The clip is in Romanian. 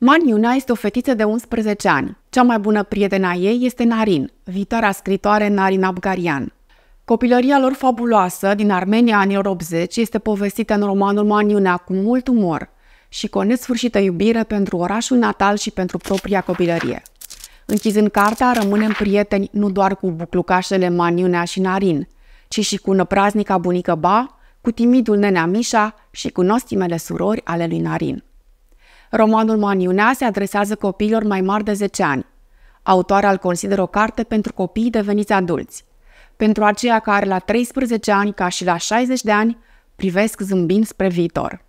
Maniuna este o fetiță de 11 ani. Cea mai bună prietena ei este Narin, viitoarea scritoare Narin Abgarian. Copilăria lor fabuloasă din Armenia anilor 80 este povestită în romanul Maniuna cu mult umor și cu o nesfârșită iubire pentru orașul natal și pentru propria copilărie. Închizând cartea, rămânem prieteni nu doar cu buclucașele Maniunea și Narin, ci și cu năpraznica bunică Ba, cu timidul nenea Mișa și cu nostimele surori ale lui Narin. Romanul Maniunea se adresează copiilor mai mari de 10 ani. Autoarea îl consideră o carte pentru copiii deveniți adulți. Pentru aceia care la 13 ani, ca și la 60 de ani, privesc zâmbind spre viitor.